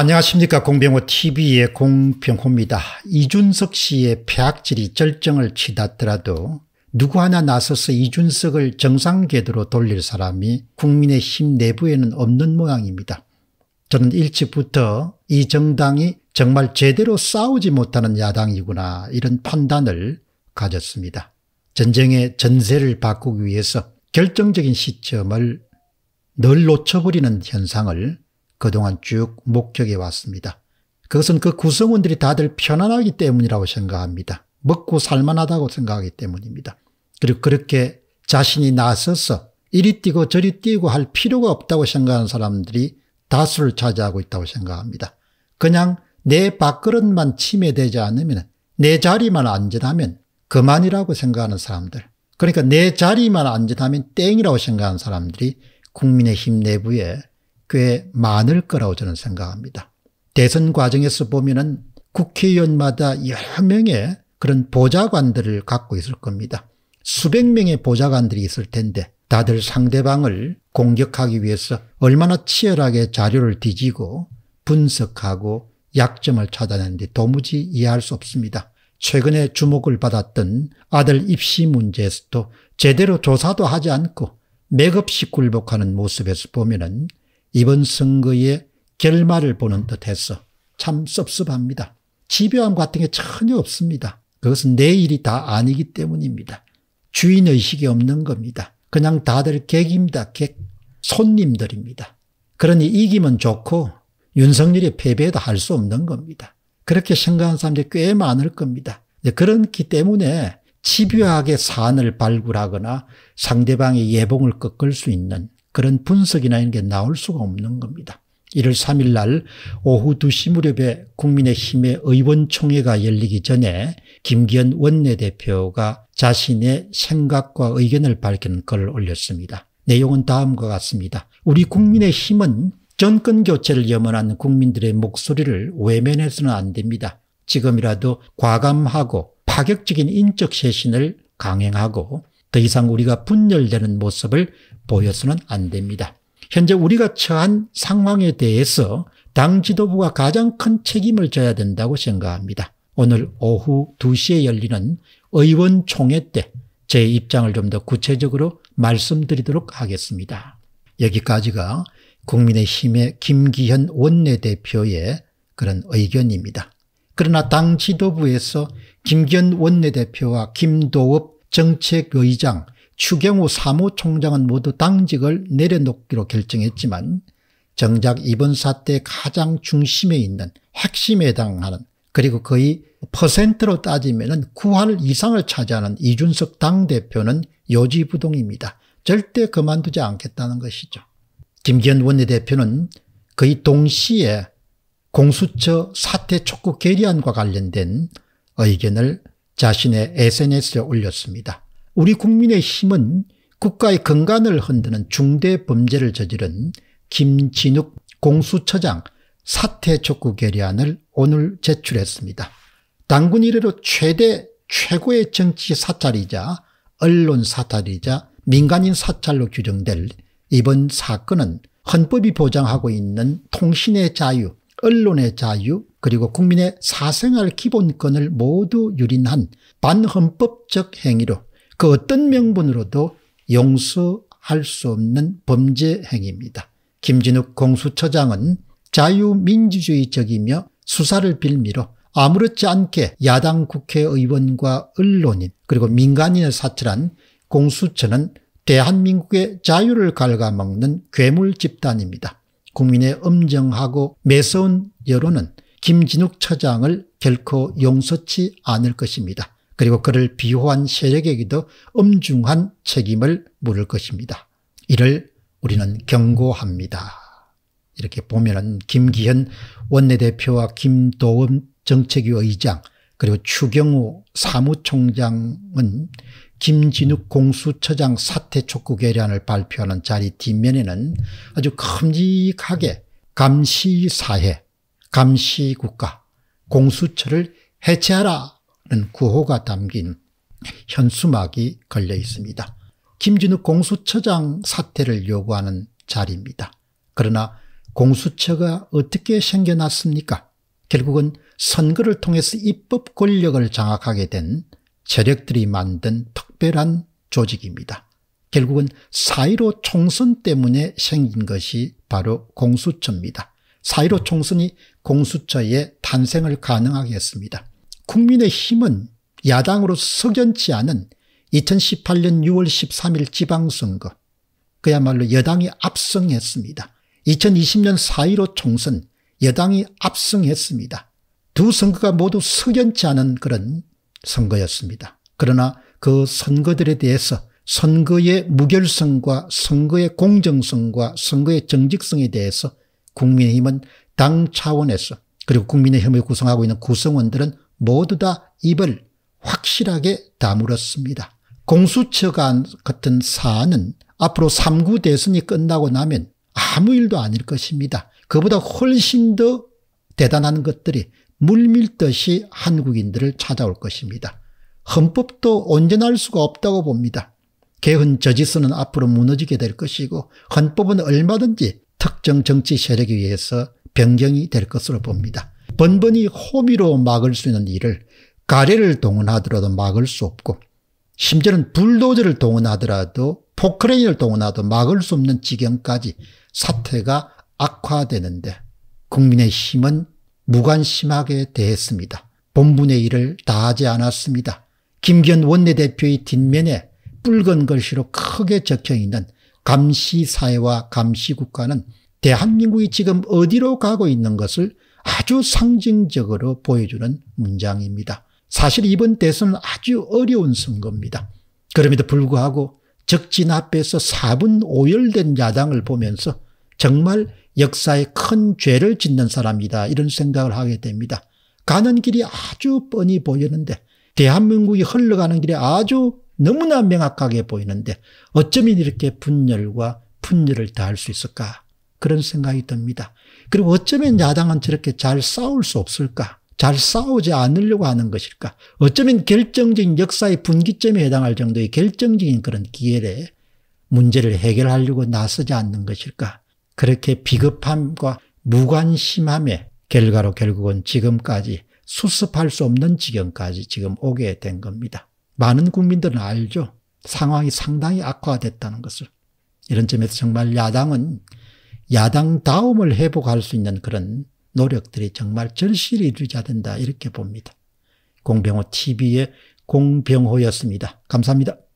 안녕하십니까 공병호 tv의 공병호입니다. 이준석 씨의 폐악질이 절정을 치닫더라도 누구 하나 나서서 이준석을 정상 궤도로 돌릴 사람이 국민의힘 내부에는 없는 모양입니다. 저는 일찍부터 이 정당이 정말 제대로 싸우지 못하는 야당이구나 이런 판단을 가졌습니다. 전쟁의 전세를 바꾸기 위해서 결정적인 시점을 늘 놓쳐버리는 현상을 그동안 쭉 목격해 왔습니다. 그것은 그 구성원들이 다들 편안하기 때문이라고 생각합니다. 먹고 살만하다고 생각하기 때문입니다. 그리고 그렇게 자신이 나서서 이리 뛰고 저리 뛰고 할 필요가 없다고 생각하는 사람들이 다수를 차지하고 있다고 생각합니다. 그냥 내 밥그릇만 침해되지 않으면 내 자리만 안전하면 그만이라고 생각하는 사람들 그러니까 내 자리만 안전하면 땡이라고 생각하는 사람들이 국민의힘 내부에 꽤 많을 거라고 저는 생각합니다. 대선 과정에서 보면은 국회의원마다 여러 명의 그런 보좌관들을 갖고 있을 겁니다. 수백 명의 보좌관들이 있을 텐데 다들 상대방을 공격하기 위해서 얼마나 치열하게 자료를 뒤지고 분석하고 약점을 찾아내는데 도무지 이해할 수 없습니다. 최근에 주목을 받았던 아들 입시 문제에서도 제대로 조사도 하지 않고 맥없이 굴복하는 모습에서 보면 은 이번 선거의 결말을 보는 듯해서 참 섭섭합니다. 집요함 같은 게 전혀 없습니다. 그것은 내 일이 다 아니기 때문입니다. 주인의식이 없는 겁니다. 그냥 다들 객입니다. 객. 손님들입니다. 그러니 이기면 좋고 윤석열이 패배도 할 수 없는 겁니다. 그렇게 생각하는 사람들이 꽤 많을 겁니다. 그렇기 때문에 집요하게 산을 발굴하거나 상대방의 예봉을 꺾을 수 있는 그런 분석이나 이런 게 나올 수가 없는 겁니다. 1월 3일 날 오후 2시 무렵에 국민의힘의 의원총회가 열리기 전에 김기현 원내대표가 자신의 생각과 의견을 밝히는 글을 올렸습니다. 내용은 다음과 같습니다. 우리 국민의힘은 정권 교체를 염원하는 국민들의 목소리를 외면해서는 안 됩니다. 지금이라도 과감하고 파격적인 인적 쇄신을 강행하고 더 이상 우리가 분열되는 모습을 보여서는 안 됩니다. 현재 우리가 처한 상황에 대해서 당 지도부가 가장 큰 책임을 져야 된다고 생각합니다. 오늘 오후 2시에 열리는 의원총회 때 제 입장을 좀 더 구체적으로 말씀드리도록 하겠습니다. 여기까지가 국민의힘의 김기현 원내대표의 그런 의견입니다. 그러나 당 지도부에서 김기현 원내대표와 김도읍 정책의장 추경호 사무총장은 모두 당직을 내려놓기로 결정했지만 정작 이번 사태 의 가장 중심에 있는 핵심에 해당하는 그리고 거의 퍼센트로 따지면 9할 이상을 차지하는 이준석 당대표는 요지부동입니다. 절대 그만두지 않겠다는 것이죠. 김기현 원내대표는 거의 동시에 공수처 사태 촉구 결의안과 관련된 의견을 자신의 SNS에 올렸습니다. 우리 국민의 힘은 국가의 근간을 흔드는 중대 범죄를 저지른 김진욱 공수처장 사퇴 촉구 결의안을 오늘 제출했습니다. 당군 이래로 최대 최고의 정치 사찰이자 언론 사찰이자 민간인 사찰로 규정될 이번 사건은 헌법이 보장하고 있는 통신의 자유, 언론의 자유, 그리고 국민의 사생활 기본권을 모두 유린한 반헌법적 행위로 그 어떤 명분으로도 용서할 수 없는 범죄 행위입니다. 김진욱 공수처장은 자유민주주의적이며 수사를 빌미로 아무렇지 않게 야당 국회의원과 언론인 그리고 민간인을 사찰한 공수처는 대한민국의 자유를 갉아먹는 괴물 집단입니다. 국민의 엄정하고 매서운 여론은 김진욱 처장을 결코 용서치 않을 것입니다. 그리고 그를 비호한 세력에게도 엄중한 책임을 물을 것입니다. 이를 우리는 경고합니다. 이렇게 보면은 김기현 원내대표와 김도원 정책위 의장 그리고 추경우 사무총장은 김진욱 공수처장 사퇴 촉구 계의을 발표하는 자리 뒷면에는 아주 큼직하게 감시사회 감시국가, 공수처를 해체하라는 구호가 담긴 현수막이 걸려 있습니다. 김진욱 공수처장 사퇴를 요구하는 자리입니다. 그러나 공수처가 어떻게 생겨났습니까? 결국은 선거를 통해서 입법 권력을 장악하게 된 세력들이 만든 특별한 조직입니다. 결국은 사1로 총선 때문에 생긴 것이 바로 공수처입니다. 사1로 총선이 공수처의 탄생을 가능하게 했습니다. 국민의힘은 야당으로 석연치 않은 2018년 6월 13일 지방선거 그야말로 여당이 압승했습니다. 2020년 4.15 총선 여당이 압승했습니다. 두 선거가 모두 석연치 않은 그런 선거였습니다. 그러나 그 선거들에 대해서 선거의 무결성과 선거의 공정성과 선거의 정직성에 대해서 국민의힘은 당 차원에서 그리고 국민의힘을 구성하고 있는 구성원들은 모두 다 입을 확실하게 다물었습니다. 공수처 같은 사안은 앞으로 3구 대선이 끝나고 나면 아무 일도 아닐 것입니다. 그보다 훨씬 더 대단한 것들이 물밀듯이 한국인들을 찾아올 것입니다. 헌법도 언제나 할 수가 없다고 봅니다. 개헌 저지선은 앞으로 무너지게 될 것이고 헌법은 얼마든지 특정 정치 세력에 의해서 변경이 될 것으로 봅니다. 번번이 호미로 막을 수 있는 일을 가래를 동원하더라도 막을 수 없고 심지어는 불도저를 동원하더라도 포크레인을 동원하도 막을 수 없는 지경까지 사태가 악화되는데 국민의 힘은 무관심하게 대했습니다. 본분의 일을 다하지 않았습니다. 김기현 원내대표의 뒷면에 붉은 글씨로 크게 적혀있는 감시사회와 감시국가는 대한민국이 지금 어디로 가고 있는 것을 아주 상징적으로 보여주는 문장입니다. 사실 이번 대선은 아주 어려운 선거입니다. 그럼에도 불구하고 적진 앞에서 4분 오열된 야당을 보면서 정말 역사에 큰 죄를 짓는 사람이다 이런 생각을 하게 됩니다. 가는 길이 아주 뻔히 보이는데 대한민국이 흘러가는 길이 아주 너무나 명확하게 보이는데 어쩌면 이렇게 분열과 분열을 다할 수 있을까 그런 생각이 듭니다. 그리고 어쩌면 야당은 저렇게 잘 싸울 수 없을까? 잘 싸우지 않으려고 하는 것일까? 어쩌면 결정적인 역사의 분기점에 해당할 정도의 결정적인 그런 기회에 문제를 해결하려고 나서지 않는 것일까? 그렇게 비겁함과 무관심함의 결과로 결국은 지금까지 수습할 수 없는 지경까지 지금 오게 된 겁니다. 많은 국민들은 알죠. 상황이 상당히 악화됐다는 것을. 이런 점에서 정말 야당은 야당다움을 회복할 수 있는 그런 노력들이 정말 절실히 이루어져야 된다 이렇게 봅니다. 공병호 TV의 공병호였습니다. 감사합니다.